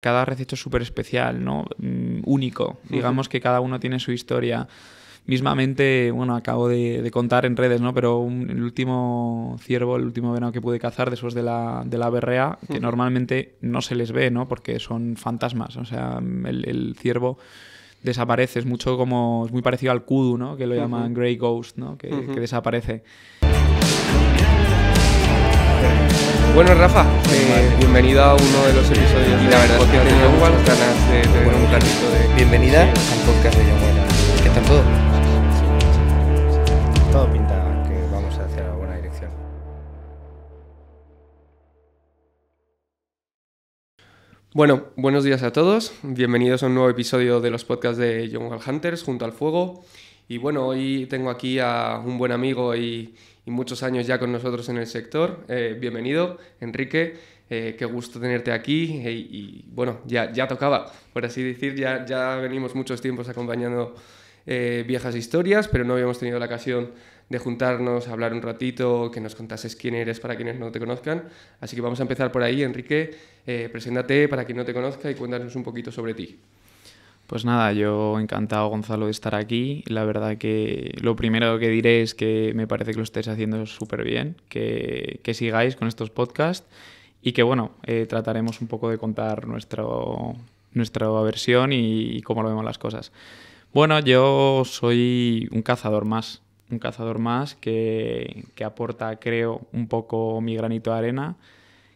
cada receta es súper especial, ¿no? Mm, único. Digamos que cada uno tiene su historia. Mismamente, bueno, acabo de, contar en redes, ¿no? Pero el último ciervo, el último venado que pude cazar, después de la, de la berrea, que normalmente no se les ve, ¿no? Porque son fantasmas. O sea, el, ciervo desaparece. Es mucho como. Es muy parecido al kudu, ¿no? Que lo llaman Grey Ghost, ¿no? que desaparece. Bueno, Rafa, eh, bienvenida a uno de los episodios. Y la verdad ganas de tener un de. Bienvenida al podcast de Wall. ¿Qué tal todo? Todo pinta que vamos hacia la buena dirección. Bueno, buenos días a todos. Bienvenidos a un nuevo episodio de los podcasts de Young Hunters junto al fuego. Y bueno, hoy tengo aquí a un buen amigo y y muchos años ya con nosotros en el sector. Eh, bienvenido, Enrique. Eh, qué gusto tenerte aquí eh, y, bueno, ya, ya tocaba, por así decir, ya, ya venimos muchos tiempos acompañando viejas historias, pero no habíamos tenido la ocasión de juntarnos, hablar un ratito, que nos contases quién eres para quienes no te conozcan. Así que vamos a empezar por ahí, Enrique, preséntate para quien no te conozca y cuéntanos un poquito sobre ti. Pues nada, yo encantado, Gonzalo, de estar aquí. La verdad que lo primero que diré es que me parece que lo estáis haciendo súper bien, que, sigáis con estos podcasts y que, bueno, eh, trataremos un poco de contar nuestro, nuestra versión y, cómo lo vemos las cosas. Bueno, yo soy un cazador más, un cazador más que, aporta, creo, un poco mi granito de arena,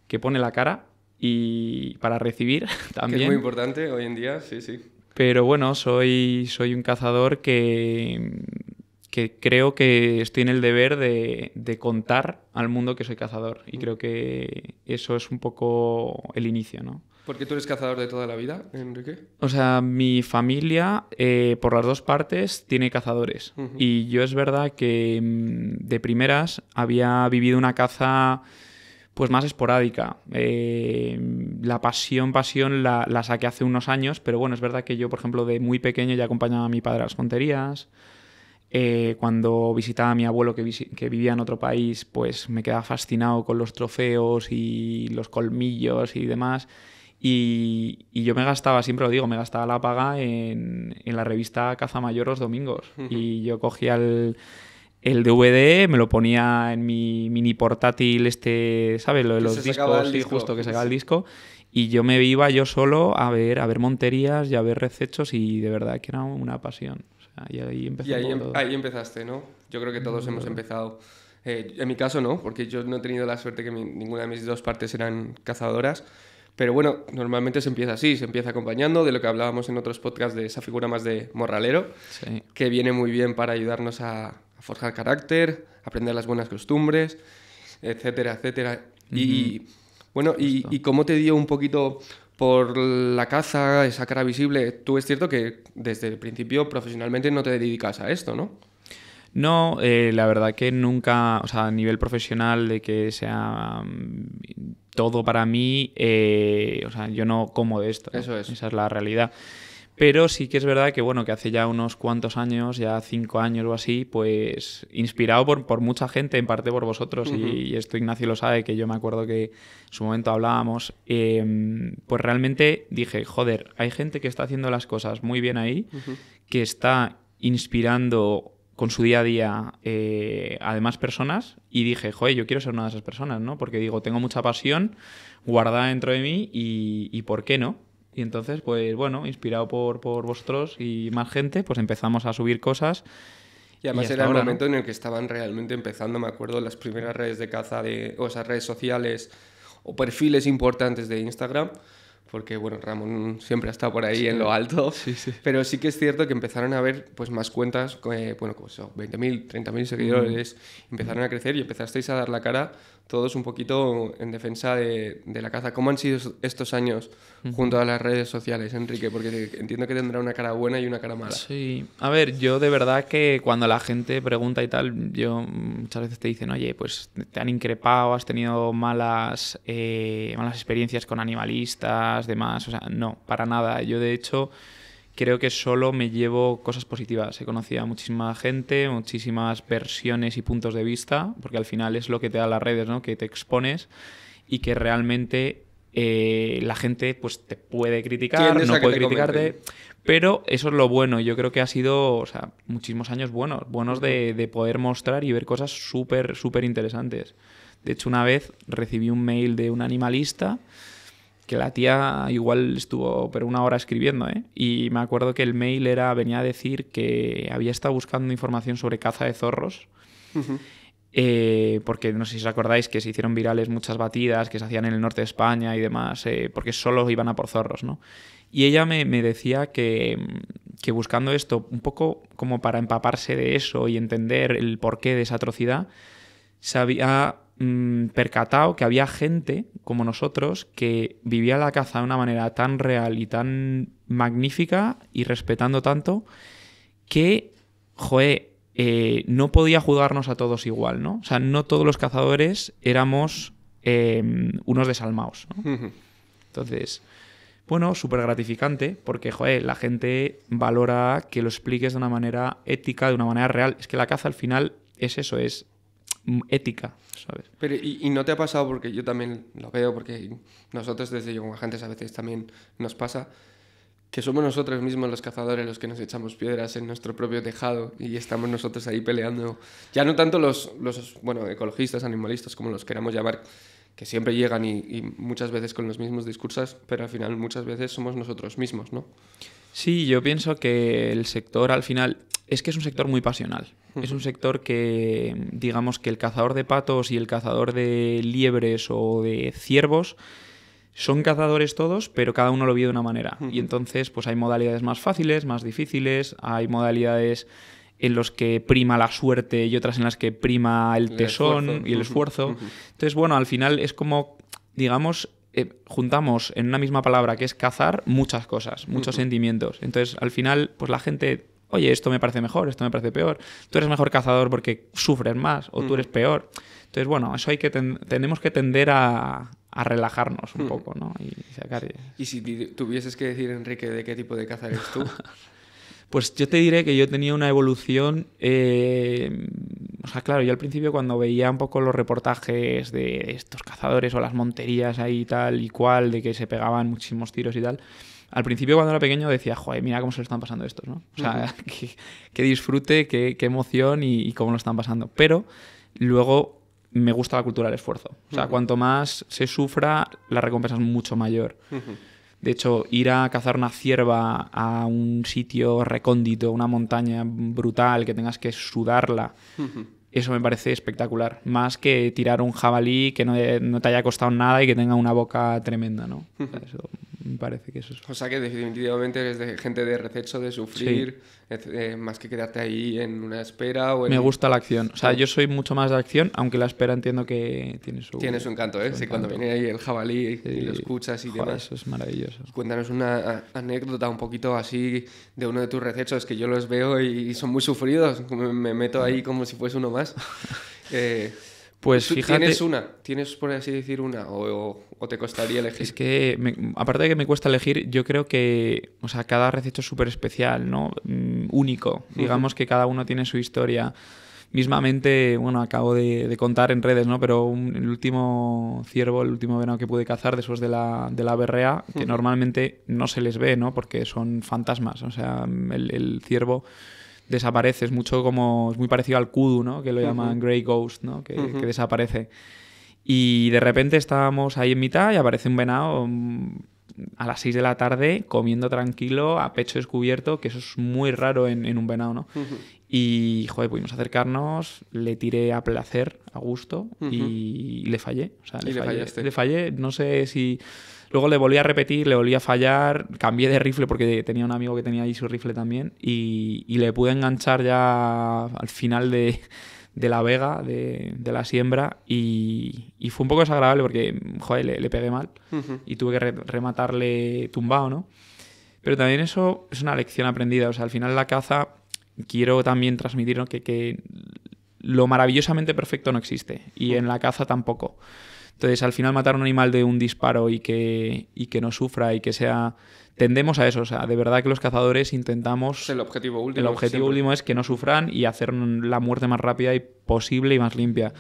que pone la cara y para recibir también. es muy importante hoy en día, sí, sí. Pero bueno, soy, soy un cazador que, creo que estoy en el deber de, contar al mundo que soy cazador. Y creo que eso es un poco el inicio, ¿no? ¿Por qué tú eres cazador de toda la vida, Enrique? O sea, mi familia, eh, por las dos partes, tiene cazadores. Y yo es verdad que mm, de primeras había vivido una caza pues más esporádica. Eh, la pasión, pasión la, saqué hace unos años, pero bueno, es verdad que yo, por ejemplo, de muy pequeño ya acompañaba a mi padre a las conterías. Eh, cuando visitaba a mi abuelo que, vivía en otro país, pues me quedaba fascinado con los trofeos y los colmillos y demás. Y, yo me gastaba, siempre lo digo, me gastaba la paga en, la revista Caza Mayor los domingos. Y yo cogía el el DVD me lo ponía en mi mini portátil este, ¿sabes? Lo de los discos, sí, justo que se el disco. Y yo me iba yo solo a ver, a ver monterías y a ver recechos y de verdad que era una pasión. y ahí, em, ahí, empezaste, ¿no? Yo creo que mm, todos hemos empezado. Eh, en mi caso no, porque yo no he tenido la suerte que ninguna de mis dos partes eran cazadoras. Pero bueno, normalmente se empieza así, se empieza acompañando de lo que hablábamos en otros podcasts de esa figura más de morralero, que viene muy bien para ayudarnos a, forjar carácter, aprender las buenas costumbres, etcétera, etcétera. Y bueno, y, y, cómo te dio un poquito por la caza, esa cara visible. Tú es cierto que desde el principio profesionalmente no te dedicas a esto, ¿no? No, eh, la verdad que nunca, o sea, a nivel profesional de que sea mm, todo para mí, eh, o sea, yo no como de esto. Eso Esa es la realidad. Pero sí que es verdad que, bueno, que hace ya unos cuantos años, ya cinco años o así, pues inspirado por, mucha gente, en parte por vosotros, y, esto Ignacio lo sabe, que yo me acuerdo que en su momento hablábamos, em, pues realmente dije, joder, hay gente que está haciendo las cosas muy bien ahí, que está inspirando con su día a día eh, a demás personas y dije, joder, yo quiero ser una de esas personas, ¿no? Porque digo, tengo mucha pasión guardada dentro de mí y ¿por qué no? Y entonces, pues bueno, inspirado por, por vosotros y más gente, pues empezamos a subir cosas. Y además era el momento en el que estaban realmente empezando, me acuerdo, las primeras redes de caza, de, o esas redes sociales o perfiles importantes de Instagram, porque bueno, Ramón siempre ha estado por ahí en lo alto, pero sí que es cierto que empezaron a haber pues, más cuentas, eh, bueno, 20.000, pues 30.000 seguidores, empezaron a crecer y empezasteis a dar la cara todos un poquito en defensa de, la caza. ¿Cómo han sido estos años junto a las redes sociales, Enrique? Porque entiendo que tendrá una cara buena y una cara mala. Sí, a ver, yo de verdad que cuando la gente pregunta y tal, yo muchas veces te dicen, oye, pues te han increpado, has tenido malas, eh, malas experiencias con animalistas, demás. O sea, no, para nada. Yo de hecho creo que solo me llevo cosas positivas. He conocido a muchísima gente, muchísimas versiones y puntos de vista, porque al final es lo que te da las redes, ¿no? Que te expones y que realmente eh, la gente pues te puede criticar, no puede criticarte. Pero eso es lo bueno. Yo creo que ha sido o sea, muchísimos años buenos, buenos de, de poder mostrar y ver cosas súper, súper interesantes. De hecho, una vez recibí un mail de un animalista que la tía igual estuvo pero una hora escribiendo, ¿eh? Y me acuerdo que el mail era venía a decir que había estado buscando información sobre caza de zorros. Eh, porque no sé si os acordáis que se hicieron virales muchas batidas que se hacían en el norte de España y demás, eh, porque solo iban a por zorros, ¿no? Y ella me, decía que, que, buscando esto, un poco como para empaparse de eso y entender el porqué de esa atrocidad, se había Mm, percatado que había gente como nosotros que vivía la caza de una manera tan real y tan magnífica y respetando tanto que, joe, eh, no podía jugarnos a todos igual, ¿no? O sea, no todos los cazadores éramos em, unos desalmados, Entonces, bueno, súper gratificante, porque, la gente valora que lo expliques de una manera ética, de una manera real. Es que la caza al final es eso, es ética, ¿sabes? Pero, y, no te ha pasado, porque yo también lo veo, porque nosotros desde yo con agentes a veces también nos pasa, que somos nosotros mismos los cazadores los que nos echamos piedras en nuestro propio tejado y estamos nosotros ahí peleando, ya no tanto los, bueno, ecologistas, animalistas, como los queramos llamar, que siempre llegan y, y muchas veces con los mismos discursos, pero al final muchas veces somos nosotros mismos, ¿no? Sí, yo pienso que el sector al final es que es un sector muy pasional. Es un sector que, digamos que el cazador de patos y el cazador de liebres o de ciervos son cazadores todos, pero cada uno lo vive de una manera. Y entonces, pues hay modalidades más fáciles, más difíciles, hay modalidades en los que prima la suerte y otras en las que prima el tesón y el esfuerzo. Entonces, bueno, al final es como, digamos, eh, juntamos en una misma palabra que es cazar muchas cosas, muchos sentimientos. Entonces, al final, pues la gente oye, esto me parece mejor, esto me parece peor, tú eres mejor cazador porque sufres más o tú eres peor. Entonces, bueno, eso hay que tenemos que tender a, relajarnos un poco, ¿no? Y, Y si tuvieses que decir, Enrique, de qué tipo de caza eres tú. Pues yo te diré que yo tenía una evolución. Eh, o sea, claro, yo al principio cuando veía un poco los reportajes de estos cazadores o las monterías ahí tal y cual, de que se pegaban muchísimos tiros y tal, al principio cuando era pequeño decía, joder, mira cómo se lo están pasando estos, ¿no? O sea, qué, disfrute, qué, emoción y, cómo lo están pasando. Pero luego me gusta la cultura del esfuerzo. O sea, cuanto más se sufra, la recompensa es mucho mayor. De hecho, ir a cazar una cierva a un sitio recóndito, una montaña brutal, que tengas que sudarla, eso me parece espectacular. Más que tirar un jabalí que no, no, te haya costado nada y que tenga una boca tremenda, ¿no? Me parece que eso es. O sea que definitivamente eres de gente de rececho, de sufrir, eh, más que quedarte ahí en una espera. O en... Me gusta la acción. O sea, yo soy mucho más de acción, aunque la espera entiendo que tiene su. tienes su encanto, ¿eh? cuando viene ahí el jabalí y lo escuchas y demás. Eso es maravilloso. Cuéntanos una anécdota un poquito así de uno de tus recesos que yo los veo y son muy sufridos. Me meto ahí como si fuese uno más. eh, pues ¿Tienes una? ¿Tienes por así decir una? ¿O, o, te costaría elegir? Es que, aparte de que me cuesta elegir, yo creo que. O sea, cada receto es súper especial, ¿no? Mm, único. Digamos que cada uno tiene su historia. Mismamente, bueno, acabo de, contar en redes, ¿no? Pero el último ciervo, el último venado que pude cazar, después de la, de la berrea, que normalmente no se les ve, ¿no? Porque son fantasmas. O sea, el, el ciervo desapareces, mucho como es muy parecido al kudu, ¿no? Que lo llaman Grey Ghost, ¿no? Que, que, desaparece. Y de repente estábamos ahí en mitad y aparece un venado a las 6 de la tarde comiendo tranquilo, a pecho descubierto, que eso es muy raro en, un venado, ¿no? Y, joder, pudimos acercarnos, le tiré a placer, a gusto, y le fallé. O le, fallé, le fallé, no sé si... Luego le volví a repetir, le volví a fallar, cambié de rifle porque tenía un amigo que tenía ahí su rifle también y, y le pude enganchar ya al final de, de la vega, de, la siembra, y, fue un poco desagradable porque, joder, le, pegué mal y tuve que rematarle tumbado, ¿no? Pero también eso es una lección aprendida, o sea, al final la caza, quiero también transmitir que, que lo maravillosamente perfecto no existe, y en la caza tampoco. Entonces, al final matar un animal de un disparo y que, que no sufra y que sea... Tendemos a eso, o sea, de verdad que los cazadores intentamos... El objetivo último. El objetivo último es que no sufran y hacer la muerte más rápida y posible y más limpia.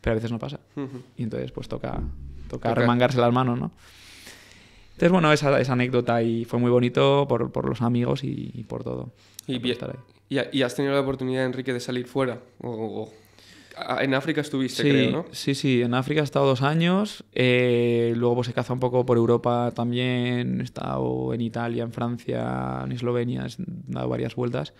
Pero a veces no pasa. Y entonces, pues toca, tocar remangarse las manos, ¿no? Entonces, bueno, esa, anécdota y fue muy bonito por, los amigos y, por todo. Y, ahí. y, has tenido la oportunidad, Enrique, de salir fuera? ¿O, Ah, en África estuviste, sí, creo, ¿no? Sí, sí, en África he estado dos años. Eh, luego pues he cazado un poco por Europa también. He estado en Italia, en Francia, en Eslovenia, he dado varias vueltas.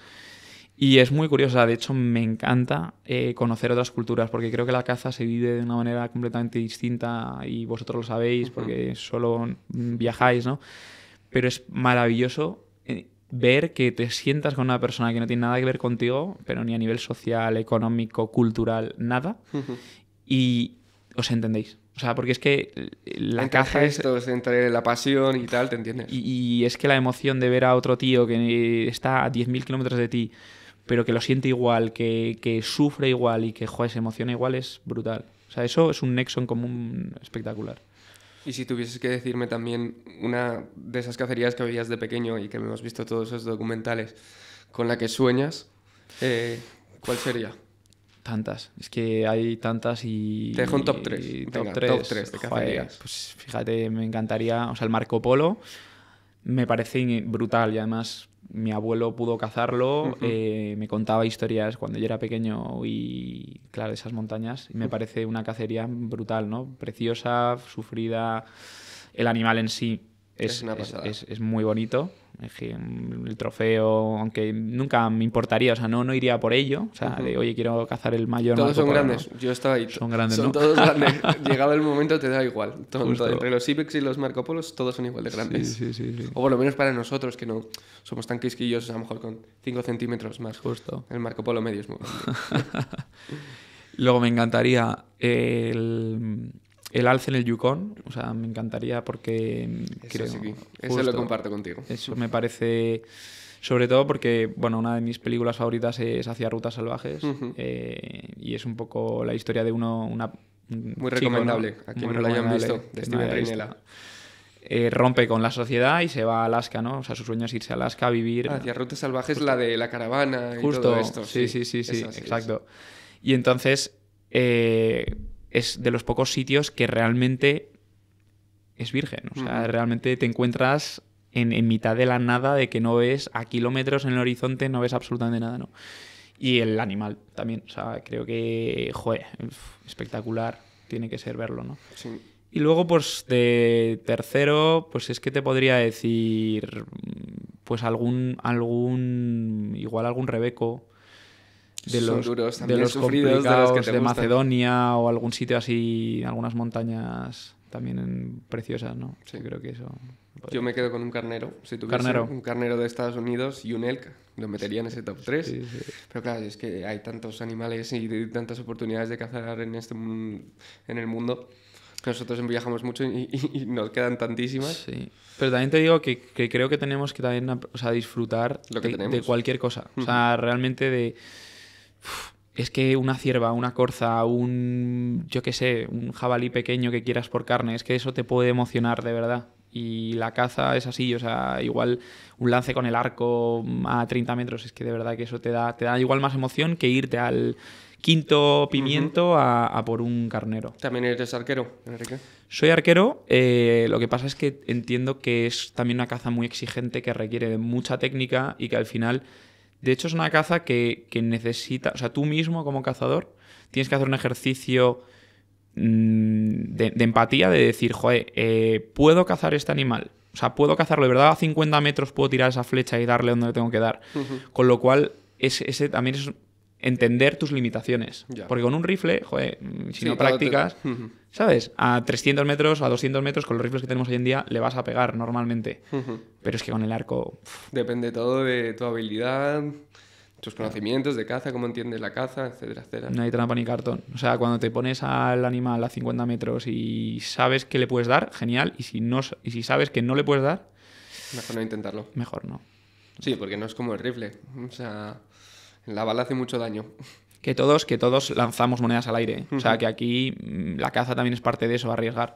Y es muy curiosa, de hecho me encanta eh, conocer otras culturas, porque creo que la caza se vive de una manera completamente distinta y vosotros lo sabéis, porque solo viajáis, ¿no? Pero es maravilloso ver que te sientas con una persona que no tiene nada que ver contigo, pero ni a nivel social, económico, cultural, nada, y os entendéis. O sea, porque es que la la pasión y tal, ¿te entiendes? Y, es que la emoción de ver a otro tío que está a 10.000 kilómetros de ti, pero que lo siente igual, que, que sufre igual y que, joder, se emociona igual, es brutal. O sea, eso es un nexo en común espectacular. Y si tuvieses que decirme también una de esas cacerías que veías de pequeño y que hemos visto todos esos documentales con la que sueñas, eh, ¿cuál sería? Tantas, es que hay tantas y... Te dejo un top 3. top, 3. de cacerías. pues fíjate, me encantaría, o sea, el Marco Polo me parece brutal y además mi abuelo pudo cazarlo, eh, me contaba historias cuando yo era pequeño y, claro, esas montañas. me parece una cacería brutal, ¿no? Preciosa, sufrida, el animal en sí es, es, es, muy bonito. El trofeo, aunque nunca me importaría, o sea, no, no iría por ello. O sea, de oye, quiero cazar el mayor. Todos son grandes, yo estaba ahí. Son grandes, Son todos grandes. Llegaba el momento, te da igual. Entre los Ibex y los marcópolos todos son igual de grandes. Sí, sí, sí, o por lo menos para nosotros, que no somos tan quisquillosos, a lo mejor con 5 centímetros más. Justo. El Marco Polo medio es muy Luego me encantaría el el alce en el Yukon, o sea, me encantaría porque mm, eso creo, eso lo comparto contigo. Eso me parece sobre todo porque, bueno, una de mis películas favoritas es Hacia Rutas Salvajes eh, y es un poco la historia de uno... Una, muy recomendable, a quien no la hayan visto, de Steven Reinela. Eh, rompe con la sociedad y se va a Alaska, ¿no? O sea, su sueño es irse a Alaska a vivir... Ah, Hacia Rutas Salvajes, la de la caravana justo, esto. Sí, sí, sí, sí, exacto. Y entonces... Eh, es de los pocos sitios que realmente es virgen. O sea, realmente te encuentras en, mitad de la nada de que no ves a kilómetros en el horizonte, no ves absolutamente nada, ¿no? Y el animal también. O sea, creo que, joder, espectacular tiene que ser verlo, ¿no? Y luego, pues, de tercero, pues es que te podría decir, pues algún, algún, igual algún Rebeco, de los, duros, de los complicados de, Macedonia o algún sitio así, algunas montañas también preciosas, ¿no? Sí. creo que eso. Yo me quedo con un carnero. Si tuviese un carnero de Estados Unidos y un elk, lo metería en ese top 3. Pero claro, es que hay tantos animales y tantas oportunidades de cazar en, este, en el mundo. Nosotros viajamos mucho y, nos quedan tantísimas. Sí. Pero también te digo que, creo que tenemos que también o disfrutar de, cualquier cosa. O sea, realmente de es que una cierva, una corza, un, yo qué sé, un jabalí pequeño que quieras por carne, es que eso te puede emocionar de verdad. Y la caza es así, o sea, igual un lance con el arco a 30 metros, es que de verdad que eso te da, te da igual más emoción que irte al quinto pimiento a, por un carnero. ¿También eres arquero, Enrique? Soy arquero, eh, lo que pasa es que entiendo que es también una caza muy exigente que requiere mucha técnica y que al final de hecho, es una caza que, necesita, o sea, tú mismo como cazador tienes que hacer un ejercicio mm, de, empatía, de decir, joder, eh, puedo cazar este animal. O sea, puedo cazarlo, de verdad, a 50 metros puedo tirar esa flecha y darle donde le tengo que dar. Con lo cual, ese, también es entender tus limitaciones. Porque con un rifle, joder, mm, si no practicas, ¿sabes? A 300 metros, a 200 metros, con los rifles que tenemos hoy en día, le vas a pegar normalmente. Pero es que con el arco... Depende todo de tu habilidad, tus conocimientos de caza, cómo entiendes la caza, etcétera, etcétera. No hay trampa ni cartón. O sea, cuando te pones al animal a 50 metros y sabes que le puedes dar, genial. Y si, no, y si sabes que no le puedes dar... Mejor no intentarlo. Mejor no. Sí, porque no es como el rifle. O sea... La bala hace mucho daño. Que todos, que todos lanzamos monedas al aire. ¿eh? O sea, que aquí mm, la caza también es parte de eso, arriesgar.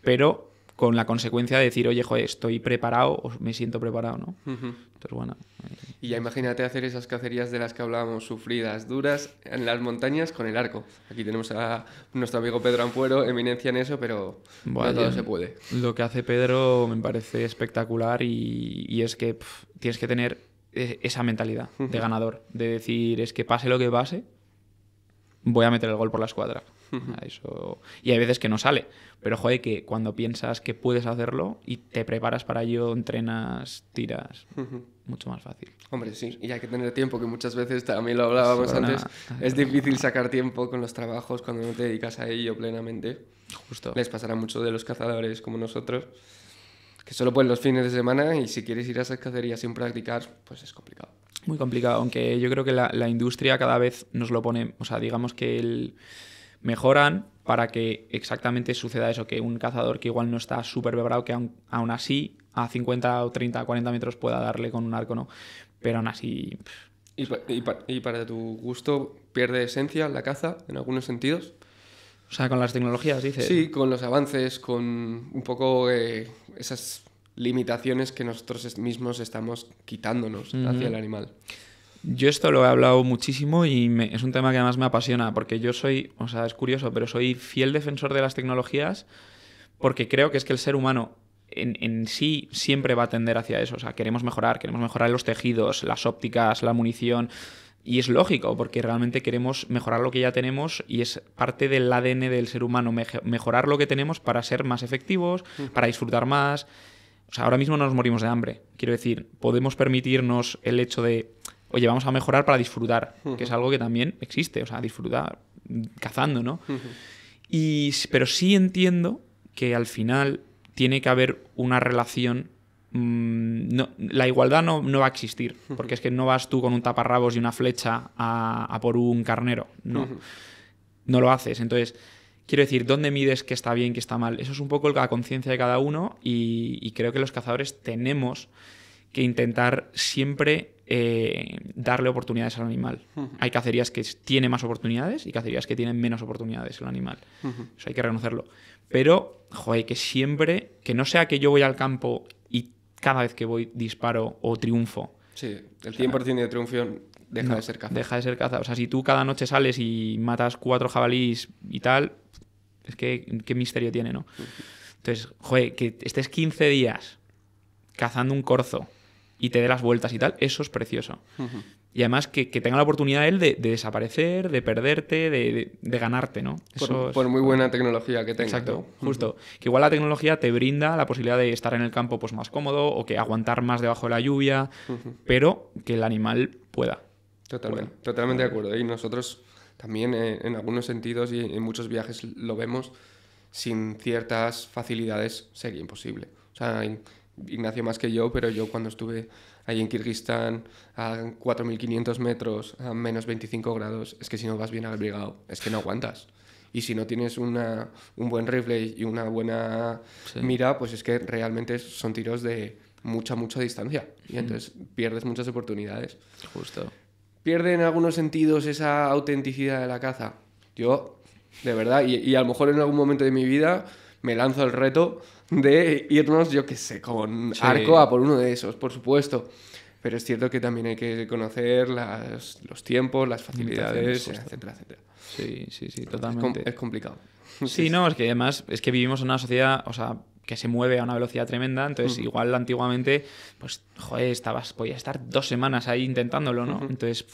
Pero con la consecuencia de decir, oye, joder, estoy preparado o me siento preparado, ¿no? Entonces, bueno. Eh. Y ya imagínate hacer esas cacerías de las que hablábamos, sufridas, duras, en las montañas con el arco. Aquí tenemos a nuestro amigo Pedro Ampuero, eminencia en eso, pero todo se puede. Lo que hace Pedro me parece espectacular y, es que tienes que tener e, esa mentalidad de ganador, de decir, es que pase lo que pase, voy a meter el gol por la escuadra. Eso... Y hay veces que no sale, pero joder, que cuando piensas que puedes hacerlo y te preparas para ello, entrenas, tiras, mucho más fácil. Hombre, sí, y hay que tener tiempo, que muchas veces también lo hablábamos antes, es difícil sacar tiempo con los trabajos cuando no te dedicas a ello plenamente. Justo. Les pasará mucho de los cazadores como nosotros que solo pueden los fines de semana y si quieres ir a esas cacerías sin practicar, pues es complicado. Muy complicado, aunque yo creo que la, industria cada vez nos lo pone, o sea, digamos que el, mejoran para que exactamente suceda eso, que un cazador que igual no está súper bebrado, que aún, así a 50 o 30 o 40 metros pueda darle con un arco, ¿no? Pero aún así... y para tu gusto pierde esencia la caza en algunos sentidos. O sea, con las tecnologías, dices. Sí, con los avances, con un poco eh, esas limitaciones que nosotros mismos estamos quitándonos hacia el animal. Yo esto lo he hablado muchísimo y es un tema que además me apasiona, porque yo soy, o sea, es curioso, pero soy fiel defensor de las tecnologías porque creo que es que el ser humano en, en, sí siempre va a tender hacia eso. O sea, queremos mejorar, queremos mejorar los tejidos, las ópticas, la munición. Y es lógico, porque realmente queremos mejorar lo que ya tenemos y es parte del ADN del ser humano, mejorar lo que tenemos para ser más efectivos, para disfrutar más. O sea, ahora mismo no nos morimos de hambre. Quiero decir, podemos permitirnos el hecho de, oye, vamos a mejorar para disfrutar, que es algo que también existe, o sea, disfrutar cazando, ¿no? y, pero sí entiendo que al final tiene que haber una relación Mm, no, la igualdad no, va a existir, porque es que no vas tú con un taparrabos y una flecha a, por un carnero, no, no lo haces. Entonces, quiero decir, ¿dónde mides que está bien, que está mal? Eso es un poco la conciencia de cada uno y, creo que los cazadores tenemos que intentar siempre eh, darle oportunidades al animal. Hay cacerías que tienen más oportunidades y cacerías que tienen menos oportunidades el animal. Eso hay que reconocerlo. Pero, joder, que siempre, que no sea que yo voy al campo cada vez que voy disparo o triunfo. Sí, el 100% de triunfo deja de ser caza. Deja de ser caza. O sea, si tú cada noche sales y matas cuatro jabalíes y tal, es que qué misterio tiene, ¿no? Entonces, joder, que estés 15 días cazando un corzo y te dé las vueltas y tal, eso es precioso y además que, que, tenga la oportunidad él de, desaparecer, de perderte, de, de, ganarte, ¿no? Por, muy buena tecnología que tenga. Exacto, justo. Que igual la tecnología te brinda la posibilidad de estar en el campo pues, más cómodo o que aguantar más debajo de la lluvia, pero que el animal pueda. Totalmente, totalmente de acuerdo. Y nosotros también eh, en algunos sentidos y en muchos viajes lo vemos, sin ciertas facilidades sería imposible. O sea, Ignacio más que yo, pero yo cuando estuve ahí en Kirguistán, a 4.500 metros, a menos 25 grados, es que si no vas bien abrigado, es que no aguantas. Y si no tienes un buen rifle y una buena mira, pues es que realmente son tiros de mucha, mucha distancia. Y entonces pierdes muchas oportunidades. Justo. Pierde en algunos sentidos esa autenticidad de la caza. Yo, de verdad, y, y a lo mejor en algún momento de mi vida me lanzo el reto de irnos, yo qué sé, con arco a por uno de esos, por supuesto. Pero es cierto que también hay que conocer las, los tiempos, las facilidades, etcétera, etcétera. Sí, sí, sí, totalmente. Es, complicado. Sí, no, es que además es que vivimos en una sociedad, o sea, que se mueve a una velocidad tremenda, entonces igual antiguamente, pues, joder, estabas, estar dos semanas ahí intentándolo, ¿no? Entonces,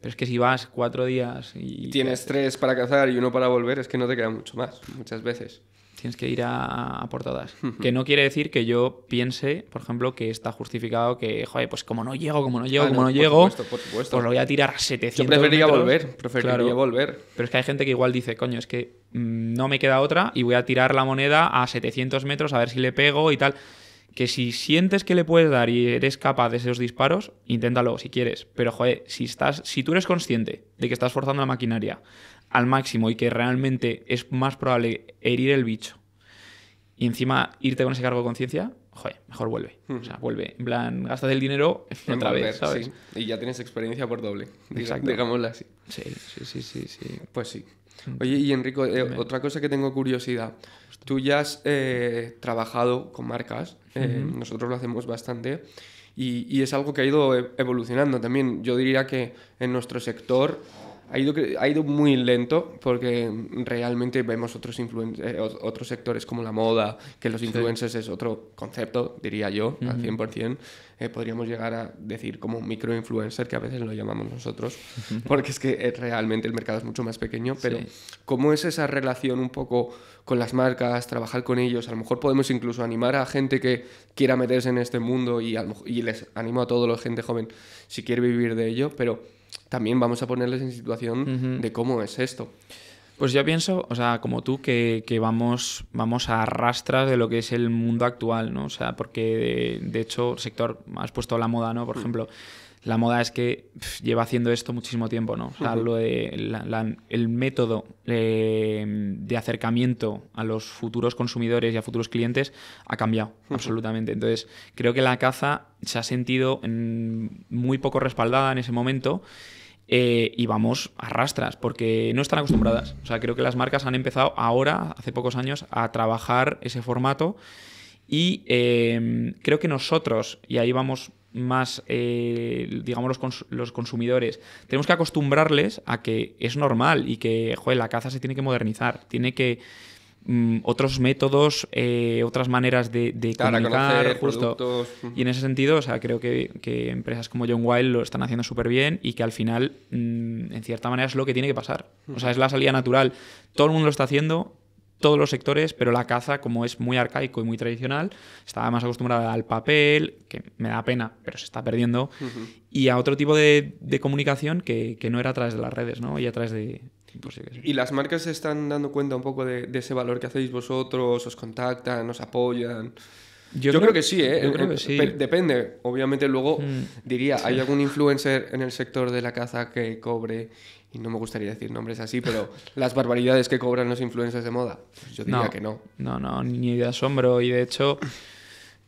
pero es que si vas cuatro días y... Tienes tres para cazar y uno para volver, es que no te queda mucho más, muchas veces tienes que ir a, por todas. que no quiere decir que yo piense, por ejemplo, que está justificado que, joder, pues como no llego, como no llego, ah, como no, llego, pues lo voy a tirar a 700 Yo preferiría volver, preferiría volver. Pero es que hay gente que igual dice, coño, es que mm, no me queda otra y voy a tirar la moneda a 700 metros a ver si le pego y tal que si sientes que le puedes dar y eres capaz de esos disparos, inténtalo si quieres. Pero joder, si estás, si tú eres consciente de que estás forzando la maquinaria, al máximo y que realmente es más probable herir el bicho y encima irte con ese cargo de conciencia, mejor vuelve. O sea, vuelve. En plan, gastas el dinero otra vez, Y ya tienes experiencia por doble. Exacto. Digámoslo así. Sí, sí, sí, sí, sí. Pues sí. Mm. Oye, y Enrico, eh, otra cosa que tengo curiosidad. Tú ya has eh, trabajado con marcas, eh, nosotros lo hacemos bastante, y, y, es algo que ha ido e-, evolucionando también. Yo diría que en nuestro sector ha ido, ha ido muy lento porque realmente vemos otros, eh, otros sectores como la moda, que los influencers es otro concepto, diría yo, al 100%. Eh, podríamos llegar a decir como microinfluencer, que a veces lo llamamos nosotros, porque es que eh, realmente el mercado es mucho más pequeño, pero ¿cómo es esa relación un poco con las marcas, trabajar con ellos? A lo mejor podemos incluso animar a gente que quiera meterse en este mundo y, y les animo a toda la gente joven si quiere vivir de ello, pero también vamos a ponerles en situación de cómo es esto. Pues yo pienso, o sea, como tú, que, vamos, vamos a rastras de lo que es el mundo actual, ¿no? O sea, porque de, hecho, sector, has puesto la moda, ¿no? Por mm. ejemplo, la moda es que lleva haciendo esto muchísimo tiempo, ¿no? O sea, de el método em, de acercamiento a los futuros consumidores y a futuros clientes ha cambiado absolutamente. Entonces, creo que la caza se ha sentido muy poco respaldada en ese momento eh, y vamos a rastras, porque no están acostumbradas. O sea, creo que las marcas han empezado ahora, hace pocos años, a trabajar ese formato y eh, creo que nosotros, y ahí vamos más, eh, digamos, los, los, consumidores, tenemos que acostumbrarles a que es normal y que, joder, la caza se tiene que modernizar, tiene que Mm, otros métodos, eh, otras maneras de, de comunicar, Y en ese sentido, o sea, creo que, empresas como John Wild lo están haciendo súper bien y que al final, mm, en cierta manera, es lo que tiene que pasar. O sea, es la salida natural. Todo el mundo lo está haciendo, todos los sectores, pero la caza, como es muy arcaico y muy tradicional, estaba más acostumbrada al papel, que me da pena, pero se está perdiendo, y a otro tipo de, comunicación que, que, no era a través de las redes, ¿no? Y a través de, pues ¿Y las marcas se están dando cuenta un poco de, ese valor que hacéis vosotros? ¿Os contactan? ¿Os apoyan? Yo, creo, que sí, ¿eh? Depende. Obviamente luego hmm. diría, ¿hay algún influencer en el sector de la caza que cobre? Y no me gustaría decir nombres así, pero las barbaridades que cobran los influencers de moda. Pues yo diría que no. No, no, ni de asombro. Y de hecho...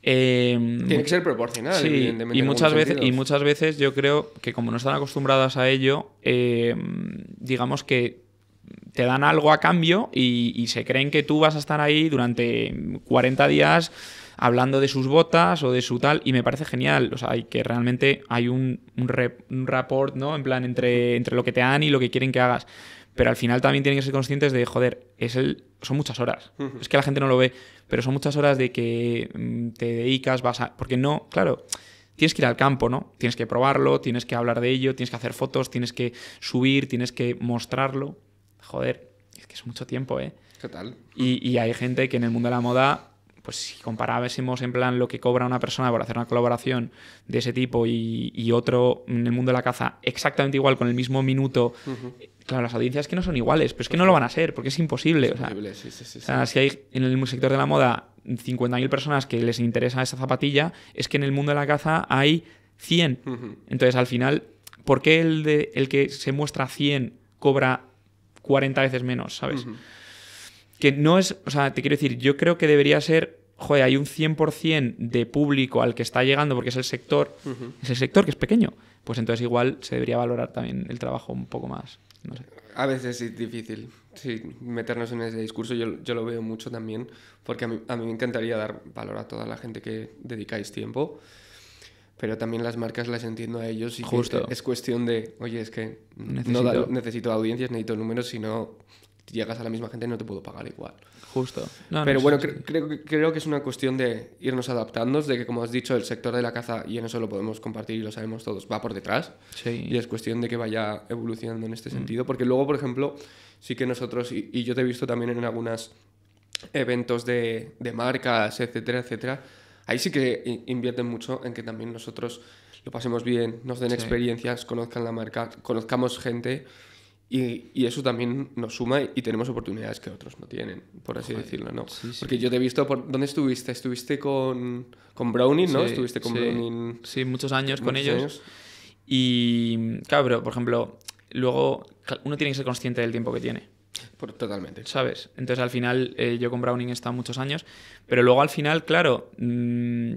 Em, Tiene que ser proporcional, evidentemente. Y muchas, veces, y muchas veces yo creo que como no están acostumbradas a ello, em, digamos que te dan algo a cambio y, se creen que tú vas a estar ahí durante 40 días hablando de sus botas o de su tal, y me parece genial, o sea, hay que realmente hay un, un, rapport, ¿no? En plan, entre, entre lo que te dan y lo que quieren que hagas. Pero al final también tienen que ser conscientes de, joder, es el, son muchas horas. Es que la gente no lo ve, pero son muchas horas de que mm, te dedicas, vas a... Porque no, claro, tienes que ir al campo, ¿no? Tienes que probarlo, tienes que hablar de ello, tienes que hacer fotos, tienes que subir, tienes que mostrarlo. Joder, es que es mucho tiempo, ¿eh? ¿Qué tal? Y, hay gente que en el mundo de la moda pues si comparábamos en plan lo que cobra una persona por hacer una colaboración de ese tipo y, otro en el mundo de la caza exactamente igual con el mismo minuto Claro, las audiencias que no son iguales, pero es que pues no lo van a ser, porque es imposible. o sea, si hay en el sector de la moda 50.000 personas que les interesa esa zapatilla, es que en el mundo de la caza hay 100. Entonces, al final, ¿por qué el, de, el que se muestra 100 cobra 40 veces menos, sabes? Que no es, o sea, te quiero decir, yo creo que debería ser, joder, hay un 100% de público al que está llegando porque es el sector, es el sector que es pequeño, pues entonces igual se debería valorar también el trabajo un poco más. A veces es difícil sí, meternos en ese discurso, yo, yo lo veo mucho también, porque a mí, me encantaría dar valor a toda la gente que dedicáis tiempo, pero también las marcas las entiendo a ellos y Justo. es cuestión de, oye, es que necesito. No necesito audiencias, necesito números, si no llegas a la misma gente no te puedo pagar igual. Justo. Pero bueno, creo que es una cuestión de irnos adaptando, de que como has dicho, el sector de la caza, y en eso lo podemos compartir y lo sabemos todos, va por detrás. Y es cuestión de que vaya evolucionando en este mm. sentido, porque luego, por ejemplo, sí que nosotros, y, yo te he visto también en algunos eventos de, marcas, etcétera, etcétera, ahí sí que invierten mucho en que también nosotros lo pasemos bien, nos den experiencias, conozcan la marca, conozcamos gente y, eso también nos suma y tenemos oportunidades que otros no tienen, por así decirlo, ¿no? Porque yo te he visto, por, ¿dónde estuviste? Estuviste con, con Browning, ¿no? estuviste con Browning. Sí, muchos años con ellos. Y claro, pero por ejemplo, luego uno tiene que ser consciente del tiempo que tiene. Por, totalmente. ¿Sabes? Entonces al final eh, yo con Browning he estado muchos años, pero luego al final, claro, mm,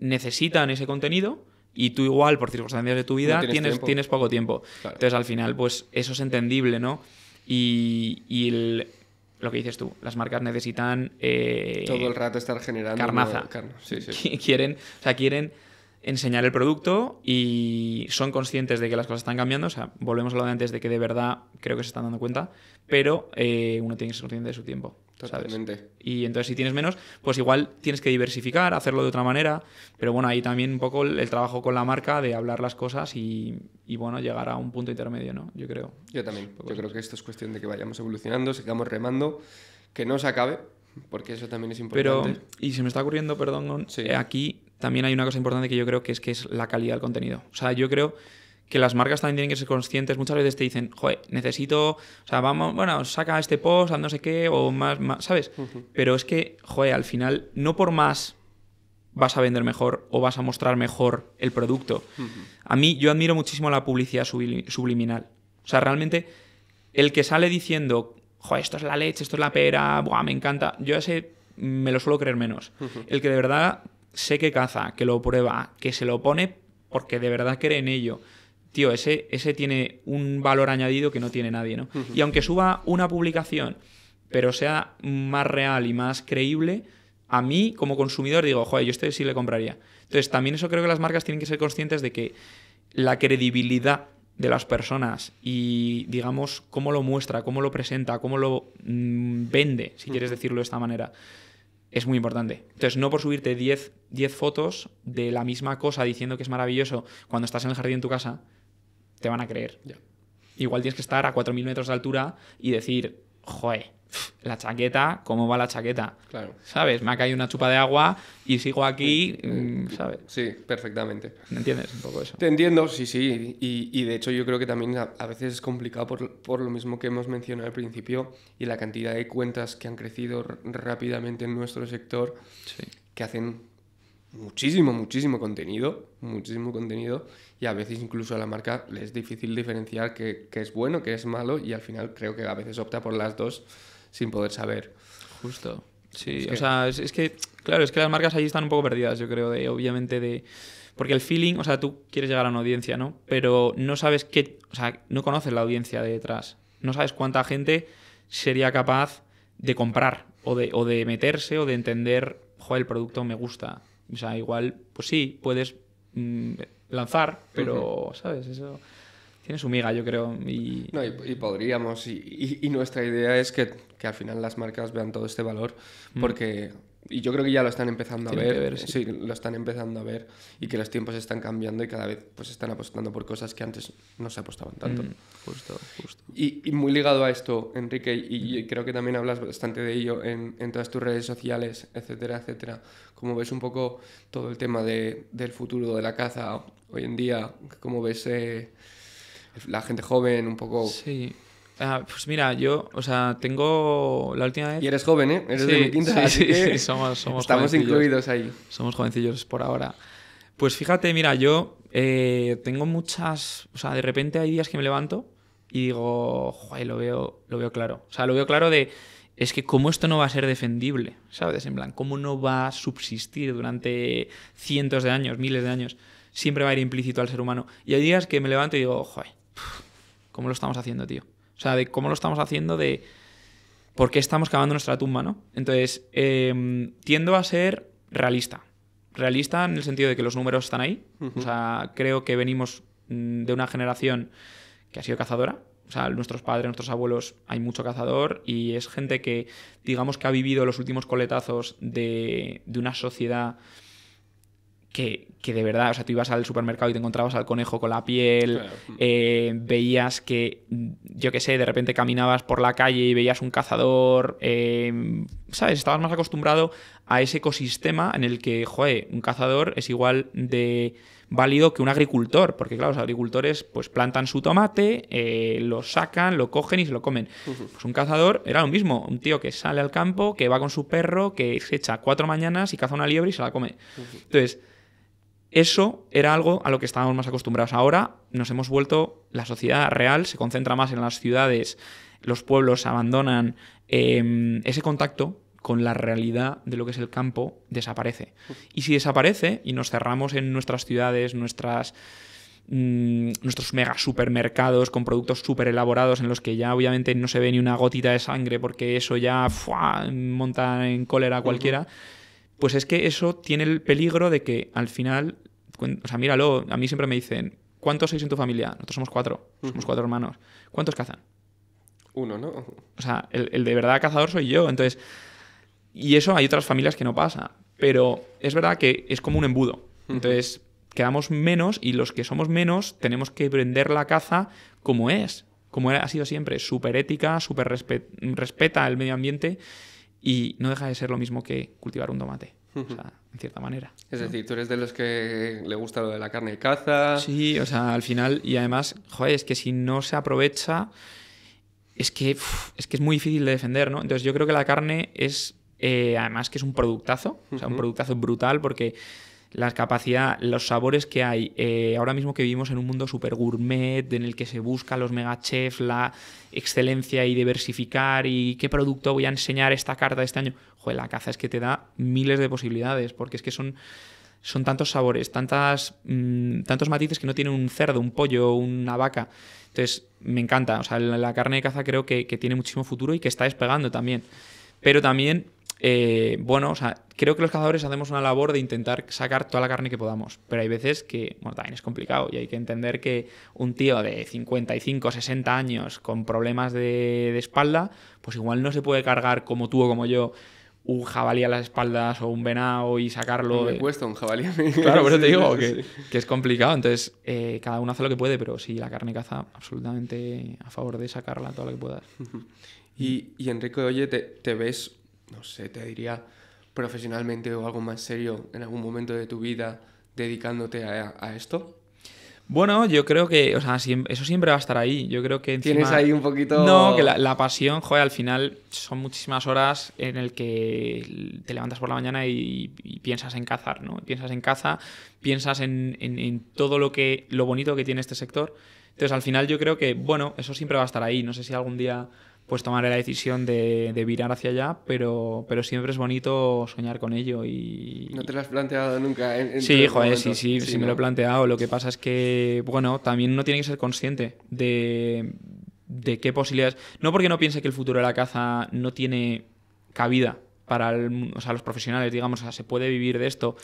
necesitan ese contenido y tú igual, por circunstancias de tu vida, tienes, tienes, poco tiempo. Entonces, al final, pues eso es entendible, ¿no? Y, lo que dices tú, las marcas necesitan... Eh, Todo el rato estar generando... Carnaza. Sí, sí. Quieren, o sea, quieren enseñar el producto y son conscientes de que las cosas están cambiando. O sea, volvemos a lo de antes de que de verdad creo que se están dando cuenta, pero eh, uno tiene que ser consciente de su tiempo. Y entonces si tienes menos, pues igual tienes que diversificar, hacerlo de otra manera, pero bueno, ahí también un poco el, trabajo con la marca de hablar las cosas y, bueno, llegar a un punto intermedio, ¿no? Yo creo. Yo también. Pues yo creo que esto es cuestión de que vayamos evolucionando, sigamos remando, que no se acabe, porque eso también es importante. Pero, y se me está ocurriendo, perdón, eh, aquí también hay una cosa importante que yo creo que es que es la calidad del contenido. O sea, yo creo que las marcas también tienen que ser conscientes. Muchas veces te dicen, joder, necesito, o sea, vamos, bueno, saca este post, no sé qué, o más, más ¿sabes? Pero es que, joder, al final, no por más vas a vender mejor o vas a mostrar mejor el producto. A mí, yo admiro muchísimo la publicidad subliminal. O sea, realmente, el que sale diciendo, joder, esto es la leche, esto es la pera, buah, me encanta, yo ese me lo suelo creer menos. El que de verdad sé que caza, que lo prueba, que se lo pone porque de verdad cree en ello tío, ese, ese tiene un valor añadido que no tiene nadie, ¿no? Y aunque suba una publicación, pero sea más real y más creíble, a mí como consumidor digo, joder, yo este sí le compraría. Entonces, también eso creo que las marcas tienen que ser conscientes de que la credibilidad de las personas y, digamos, cómo lo muestra, cómo lo presenta, cómo lo mm, vende, si quieres decirlo de esta manera, es muy importante. Entonces, no por subirte 10, 10 fotos de la misma cosa diciendo que es maravilloso cuando estás en el jardín de tu casa, te van a creer. Igual tienes que estar a 4.000 metros de altura y decir, joder, la chaqueta, ¿cómo va la chaqueta? Claro. ¿Sabes? Me ha caído una chupa de agua y sigo aquí, mm, ¿sabes? Sí, perfectamente. ¿Me entiendes un poco eso? Te entiendo, sí, sí. Y, de hecho yo creo que también a, veces es complicado por, lo mismo que hemos mencionado al principio y la cantidad de cuentas que han crecido rápidamente en nuestro sector que hacen muchísimo, muchísimo contenido, muchísimo contenido, y a veces incluso a la marca le es difícil diferenciar qué, es bueno, qué es malo, y al final creo que a veces opta por las dos sin poder saber. Justo. Sí, o sea, es, que, claro, es que las marcas Allí están un poco perdidas, yo creo, de, obviamente de... Porque el feeling, o sea, tú quieres llegar a una audiencia, ¿no? Pero no sabes qué, o sea, no conoces la audiencia de detrás, no sabes cuánta gente sería capaz de comprar o de, o de meterse o de entender, joder, el producto me gusta o sea, igual, pues sí, puedes mm, lanzar, pero, ¿sabes? Eso tiene su miga, yo creo. Y, no, y, podríamos, y, y, nuestra idea es que, al final las marcas vean todo este valor, mm. porque y yo creo que ya lo están empezando a ver, sí. lo están empezando a ver y que los tiempos están cambiando y cada vez pues están apostando por cosas que antes no se apostaban tanto. Mm, justo, justo. Y, muy ligado a esto, Enrique, y, creo que también hablas bastante de ello en, todas tus redes sociales, etcétera, etcétera. ¿Cómo ves un poco todo el tema de, del futuro de la caza hoy en día? ¿Cómo ves eh, la gente joven un poco? Sí. Ah, pues mira, yo, o sea, tengo la última vez. Y eres joven, ¿eh? Eres de mi quinta. Sí, así sí, sí, somos, somos Estamos incluidos ahí. Somos jovencillos por ahora. Pues fíjate, mira, yo eh, tengo muchas. O sea, de repente hay días que me levanto y digo, joder, lo veo, lo veo claro. O sea, lo veo claro de. Es que cómo esto no va a ser defendible, ¿sabes? En plan, cómo no va a subsistir durante cientos de años, miles de años. Siempre va a ir implícito al ser humano. Y hay días que me levanto y digo, joder, ¿cómo lo estamos haciendo, tío? O sea, de cómo lo estamos haciendo, de por qué estamos cavando nuestra tumba, ¿no? Entonces, em, tiendo a ser realista. Realista en el sentido de que los números están ahí. O sea, creo que venimos mm, de una generación que ha sido cazadora. O sea, nuestros padres, nuestros abuelos, hay mucho cazador y es gente que, digamos que ha vivido los últimos coletazos de una sociedad que, de verdad, o sea, tú ibas al supermercado y te encontrabas al conejo con la piel, eh, veías que, yo qué sé, de repente caminabas por la calle y veías un cazador, em, ¿sabes? Estabas más acostumbrado a ese ecosistema en el que, joder, un cazador es igual de válido que un agricultor, porque claro, los agricultores pues plantan su tomate, eh, lo sacan, lo cogen y se lo comen. Pues un cazador era lo mismo, un tío que sale al campo, que va con su perro, que se echa cuatro mañanas y caza una liebre y se la come. Entonces, eso era algo a lo que estábamos más acostumbrados. Ahora nos hemos vuelto, la sociedad real se concentra más en las ciudades, los pueblos abandonan em, ese contacto con la realidad de lo que es el campo desaparece. Y si desaparece y nos cerramos en nuestras ciudades, nuestras mm, nuestros mega supermercados con productos súper elaborados en los que ya obviamente no se ve ni una gotita de sangre porque eso ya monta en cólera cualquiera pues es que eso tiene el peligro de que al final, o sea, míralo, a mí siempre me dicen, ¿cuántos sois en tu familia? Nosotros somos cuatro, somos cuatro hermanos. ¿Cuántos cazan? Uno, ¿no? O sea, el, de verdad cazador soy yo, entonces... Y eso hay otras familias que no pasa, pero es verdad que es como un embudo. Entonces, quedamos menos y los que somos menos tenemos que vender la caza como es, como ha sido siempre, súper ética, súper respeta el medio ambiente y no deja de ser lo mismo que cultivar un tomate. O sea, en cierta manera. Es decir, tú eres de los que le gusta lo de la carne de caza. Sí, o sea, al final, y además, joder, es que si no se aprovecha, es que, es, que es muy difícil de defender, ¿no? Entonces yo creo que la carne es, eh, además que es un productazo, o sea, un productazo brutal porque la capacidad, los sabores que hay. Eh, ahora mismo que vivimos en un mundo super gourmet, en el que se busca los chefs la excelencia y diversificar y qué producto voy a enseñar esta carta este año. Joder, la caza es que te da miles de posibilidades, porque es que son, son tantos sabores, tantas, mm, tantos matices que no tiene un cerdo, un pollo, una vaca. Entonces, me encanta. O sea, la, carne de caza creo que, que tiene muchísimo futuro y que está despegando también. Pero también eh, bueno, o sea, creo que los cazadores hacemos una labor de intentar sacar toda la carne que podamos, pero hay veces que, también es complicado y hay que entender que un tío de 55, 60 años con problemas de, espalda, pues igual no se puede cargar como tú o como yo un jabalí a las espaldas o un venado y sacarlo. Me cuesta un jabalí Claro, pero te digo que, es complicado. Entonces, eh, cada uno hace lo que puede, pero sí, la carne caza, absolutamente a favor de sacarla toda lo que puedas. Y, Enrique, oye, te ves no sé, te diría profesionalmente o algo más serio en algún momento de tu vida dedicándote a, esto? Bueno, yo creo que, o sea, eso siempre va a estar ahí. Yo creo que Tienes ahí un poquito... No, que la, pasión, joder, al final son muchísimas horas en el que te levantas por la mañana y, piensas en cazar, ¿no? Piensas en caza, piensas en, en, todo lo, que, lo bonito que tiene este sector. Entonces, al final yo creo que, bueno, eso siempre va a estar ahí. No sé si algún día pues tomaré la decisión de, de, virar hacia allá, pero, pero siempre es bonito soñar con ello y... No te lo has planteado nunca. sí, joder, sí, sí, sí, me lo he planteado. Lo que pasa es que, bueno, también no tiene que ser consciente de, qué posibilidades... No porque no piense que el futuro de la caza no tiene cabida para los profesionales, digamos, se puede vivir de esto.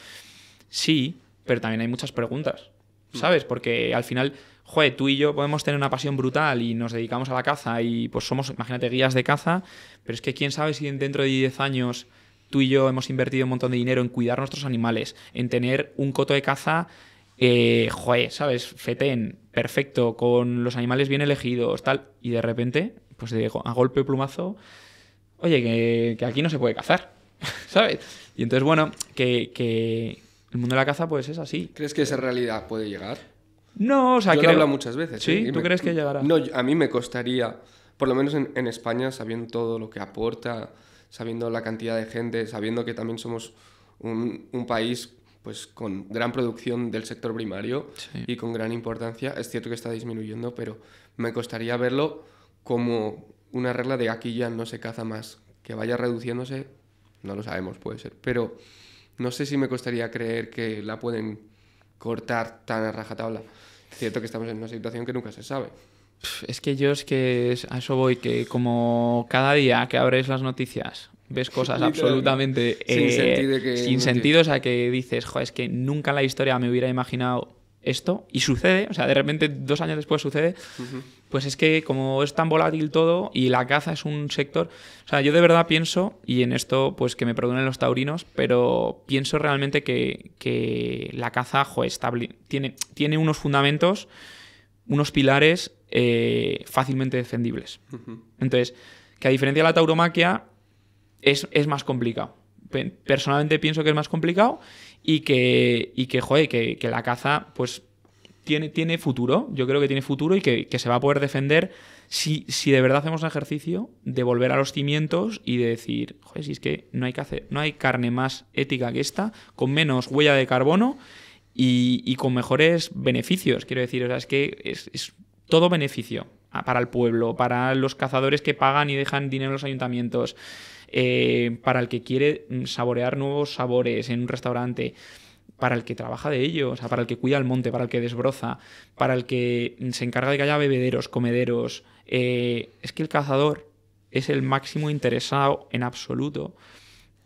Sí, pero también hay muchas preguntas, mm. ¿sabes? Porque al final joder, tú y yo podemos tener una pasión brutal y nos dedicamos a la caza y pues somos, imagínate, guías de caza, pero es que quién sabe si dentro de 10 años tú y yo hemos invertido un montón de dinero en cuidar nuestros animales, en tener un coto de caza, eh, ¿sabes? Fetén, perfecto, con los animales bien elegidos, tal, y de repente, pues de, a golpe plumazo, oye, que, aquí no se puede cazar, ¿sabes? Y entonces, bueno, que, que el mundo de la caza pues es así. ¿Crees que esa realidad puede llegar? No, o sea, Yo lo muchas veces. ¿Sí? ¿eh? ¿Tú crees que llegará? No, a mí me costaría, por lo menos en, España, sabiendo todo lo que aporta, sabiendo la cantidad de gente, sabiendo que también somos un, país pues con gran producción del sector primario y con gran importancia. Es cierto que está disminuyendo, pero me costaría verlo como una regla de aquí ya no se caza más. Que vaya reduciéndose, no lo sabemos, puede ser. Pero no sé si me costaría creer que la pueden cortar tan a rajatabla. Cierto que estamos en una situación que nunca se sabe. Es que yo es que a eso voy, que como cada día que abres las noticias ves cosas absolutamente sin, eh, sentido, que sin o sea, que dices, joder, es que nunca en la historia me hubiera imaginado esto y sucede, o sea, de repente dos años después sucede. Pues es que como es tan volátil todo y la caza es un sector, o sea, yo de verdad pienso, y en esto pues que me perdonen los taurinos, pero pienso realmente que, la caza jo, tiene, tiene unos fundamentos, unos pilares eh, fácilmente defendibles. Entonces, que a diferencia de la tauromaquia, es, más complicado. personalmente pienso que es más complicado y que, y que, joder, que, que la caza pues tiene, tiene futuro, yo creo que tiene futuro y que, se va a poder defender si, si, de verdad hacemos un ejercicio de volver a los cimientos y de decir, joder, si es que no hay, que hacer, no hay carne más ética que esta, con menos huella de carbono y, con mejores beneficios, quiero decir, o sea, es que es, todo beneficio ah, para el pueblo, para los cazadores que pagan y dejan dinero en los ayuntamientos, eh, para el que quiere mm, saborear nuevos sabores en un restaurante para el que trabaja de ello, o sea, para el que cuida el monte, para el que desbroza, para el que se encarga de que haya bebederos, comederos. Eh, es que el cazador es el máximo interesado en absoluto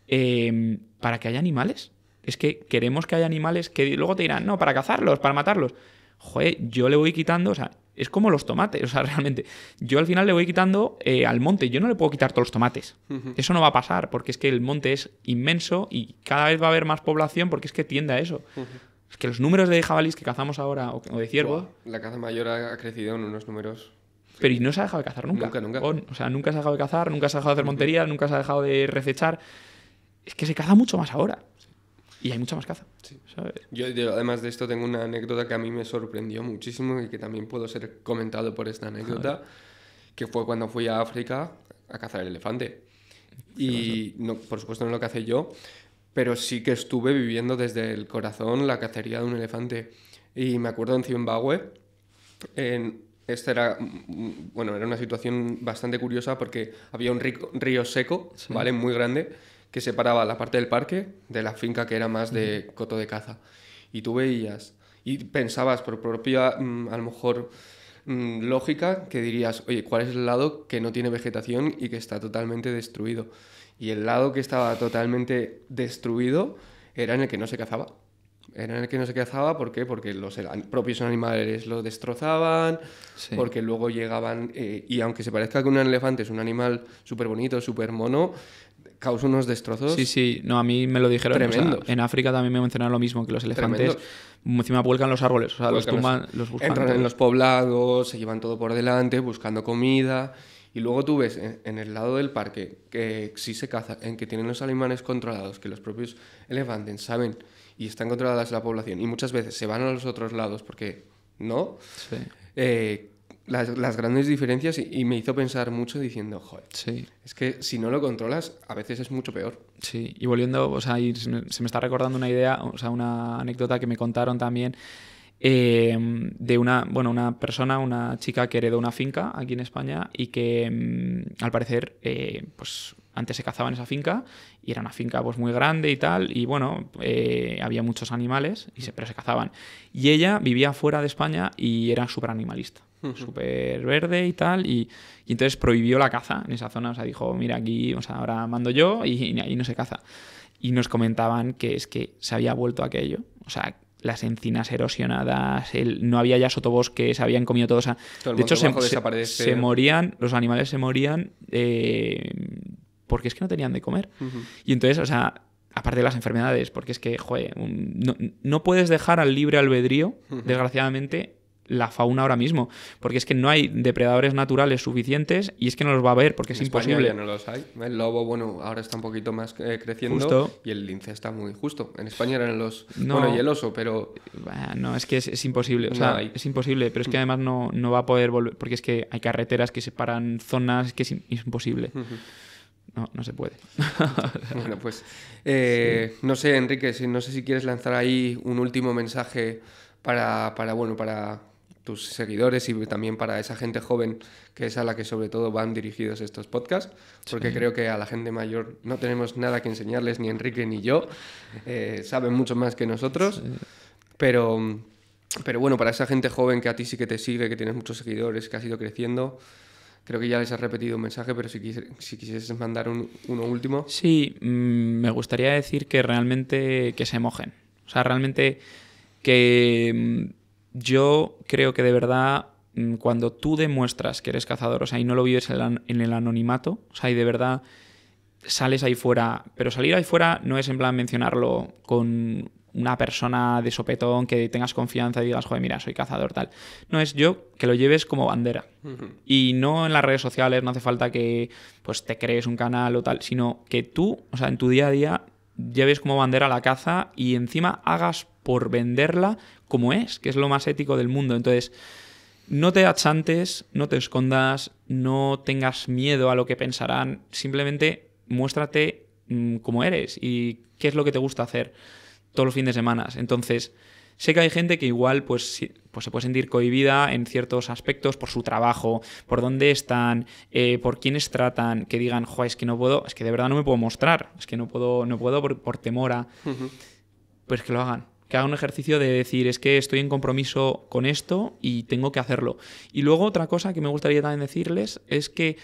em, para que haya animales. Es que queremos que haya animales que luego te dirán, no, para cazarlos, para matarlos. Joder, yo le voy quitando, o sea, es como los tomates, o sea, realmente. Yo al final le voy quitando eh, al monte, yo no le puedo quitar todos los tomates. Eso no va a pasar, porque es que el monte es inmenso y cada vez va a haber más población porque es que tiende a eso. Es que los números de jabalís que cazamos ahora o, de ciervo La caza mayor ha crecido en unos números pero y no se ha dejado de cazar nunca. Nunca, O, sea, nunca se ha dejado de cazar, nunca se ha dejado de hacer montería, nunca se ha dejado de recechar. Es que se caza mucho más ahora. Y hay mucha más caza. ¿sabes? Yo, además de esto, tengo una anécdota que a mí me sorprendió muchísimo y que también puedo ser comentado por esta anécdota, que fue cuando fui a África a cazar el elefante. Y no, por supuesto no lo que cacé yo, pero sí que estuve viviendo desde el corazón la cacería de un elefante. Y me acuerdo en Zimbabue, en, esta era, mm, mm, bueno, era una situación bastante curiosa porque había un río seco, ¿vale? Muy grande que separaba la parte del parque de la finca que era más de coto de caza. Y tú veías y pensabas por propia, mm, a lo mejor, mm, lógica, que dirías, oye, ¿cuál es el lado que no tiene vegetación y que está totalmente destruido? Y el lado que estaba totalmente destruido era en el que no se cazaba. Era en el que no se cazaba, ¿por qué? Porque los propios animales lo destrozaban, porque luego llegaban, eh, y aunque se parezca que un elefante es un animal súper bonito, súper mono, causa unos destrozos. Sí, sí, no, a mí me lo dijeron. en África también me mencionaron lo mismo, que los elefantes encima vuelcan los árboles, o sea, los tumban, los, buscan. Entran en los poblados, se llevan todo por delante, buscando comida. Y luego tú ves en, el lado del parque que sí se caza, en que tienen los alemanes controlados, que los propios elefantes saben y están controladas la población, y muchas veces se van a los otros lados porque no. Sí. Eh, las, grandes diferencias y, me hizo pensar mucho diciendo, joder, es que si no lo controlas, a veces es mucho peor. Sí, y volviendo, o sea, se me está recordando una idea, o sea, una anécdota que me contaron también. Em, de una, bueno, una persona, una chica que heredó una finca aquí en España y que em, al parecer eh, pues antes se cazaban esa finca y era una finca pues muy grande y tal y bueno, eh, había muchos animales y se, pero se cazaban. Y ella vivía fuera de España y era súper animalista súper verde y tal, y, entonces prohibió la caza en esa zona, o sea, dijo, mira, aquí, o sea, ahora mando yo y, ahí no se caza. Y nos comentaban que es que se había vuelto aquello, o sea, las encinas erosionadas, no había ya sotobosques... se habían comido todos O sea, de hecho, se, morían, los animales se morían eh, porque es que no tenían de comer. Y entonces, o sea, aparte de las enfermedades, porque es que, joder, no, puedes dejar al libre albedrío, desgraciadamente, la fauna ahora mismo, porque es que no hay depredadores naturales suficientes y es que no los va a haber porque es imposible. no los hay. El lobo, bueno, ahora está un poquito más eh, creciendo y el lince está muy justo. En España eran los no, bueno y el oso, pero no es que es, imposible, o sea, es imposible, pero es que mm. además no, no va a poder volver porque es que hay carreteras que separan zonas, es que es, imposible. No, no se puede. bueno, pues eh, no sé, Enrique, si, no sé si quieres lanzar ahí un último mensaje para, para, bueno, para tus seguidores y también para esa gente joven, que es a la que sobre todo van dirigidos estos podcasts, porque creo que a la gente mayor no tenemos nada que enseñarles, ni Enrique ni yo, eh, saben mucho más que nosotros, pero, pero bueno, para esa gente joven que a ti sí que te sigue, que tienes muchos seguidores, que ha ido creciendo, creo que ya les has repetido un mensaje, pero si, quisieras si quisieses mandar un, uno último. Sí, mm, me gustaría decir que realmente que se mojen, o sea, realmente que mm, yo creo que de verdad mm, cuando tú demuestras que eres cazador, o sea, y no lo vives en el, anonimato, o sea, y de verdad sales ahí fuera, pero salir ahí fuera no es en plan mencionarlo con una persona de sopetón que tengas confianza y digas, joder, mira, soy cazador, tal. No, es yo que lo lleves como bandera. Y no en las redes sociales, no hace falta que pues te crees un canal o tal, sino que tú, o sea, en tu día a día lleves como bandera la caza y encima hagas por venderla como es, que es lo más ético del mundo. Entonces, no te achantes, no te escondas, no tengas miedo a lo que pensarán, simplemente muéstrate mm, como eres y qué es lo que te gusta hacer todos los fines de semana. Entonces, sé que hay gente que igual pues, pues se puede sentir cohibida en ciertos aspectos por su trabajo, por dónde están, eh, por quiénes tratan, que digan, es que no puedo, es que de verdad no me puedo mostrar, es que no puedo, no puedo por, por temor a... Pues que lo hagan que haga un ejercicio de decir, es que estoy en compromiso con esto y tengo que hacerlo. Y luego otra cosa que me gustaría también decirles es que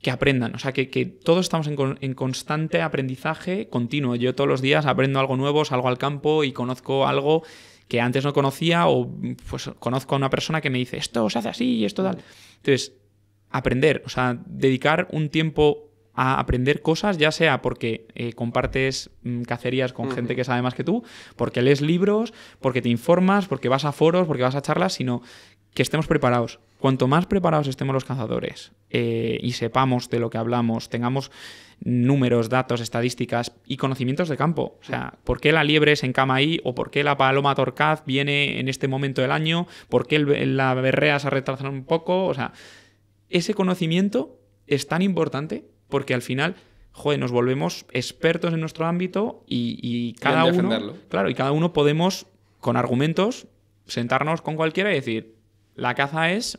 que aprendan, o sea, que, todos estamos en, constante aprendizaje continuo. Yo todos los días aprendo algo nuevo, salgo al campo y conozco algo que antes no conocía o pues conozco a una persona que me dice, esto se hace así y esto tal. Entonces, aprender, o sea, dedicar un tiempo a aprender cosas, ya sea porque eh, compartes mm, cacerías con gente que sabe más que tú, porque lees libros, porque te informas, porque vas a foros, porque vas a charlas, sino que estemos preparados. Cuanto más preparados estemos los cazadores eh, y sepamos de lo que hablamos, tengamos números, datos, estadísticas y conocimientos de campo. O sea, ¿por qué la liebre en cama ahí? ¿O por qué la paloma torcaz viene en este momento del año? ¿Por qué la berrea se retrasado un poco? O sea, ese conocimiento es tan importante porque al final, joder, nos volvemos expertos en nuestro ámbito y, cada uno. Claro, y cada uno podemos, con argumentos, sentarnos con cualquiera y decir, la caza es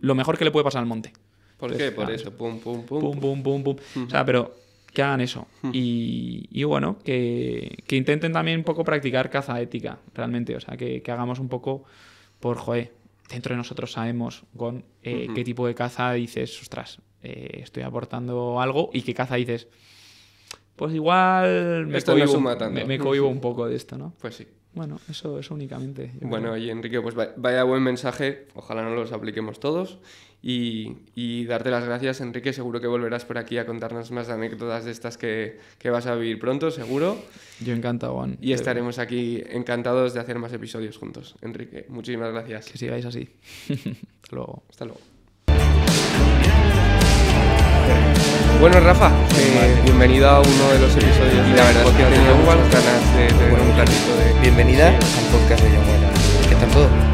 lo mejor que le puede pasar al monte. ¿Por qué? Por eso, pum, pum, pum. Pum, pum, pum, pum. O sea, pero que hagan eso. y, bueno, que, intenten también un poco practicar caza ética, realmente. O sea, que, hagamos un poco por, joder, dentro de nosotros sabemos con eh, qué tipo de caza dices, ostras, eh, estoy aportando algo y que caza dices, pues igual me, estoy me, un poco de esto, ¿no? Pues sí. Bueno, eso, es únicamente. Bueno, y Enrique, pues vaya buen mensaje, ojalá no los apliquemos todos. Y, darte las gracias, Enrique, seguro que volverás por aquí a contarnos más anécdotas de estas que, que vas a vivir pronto, seguro. Yo encantado, Juan. Y estaremos aquí encantados de hacer más episodios juntos. Enrique, muchísimas gracias. Que sigáis así. Hasta luego. Hasta luego. Bueno, Rafa, eh, bienvenida a uno de los episodios de la verdad es que ganas de un ratito de... Bienvenida al podcast de Yamuela. ¿Qué tal todo?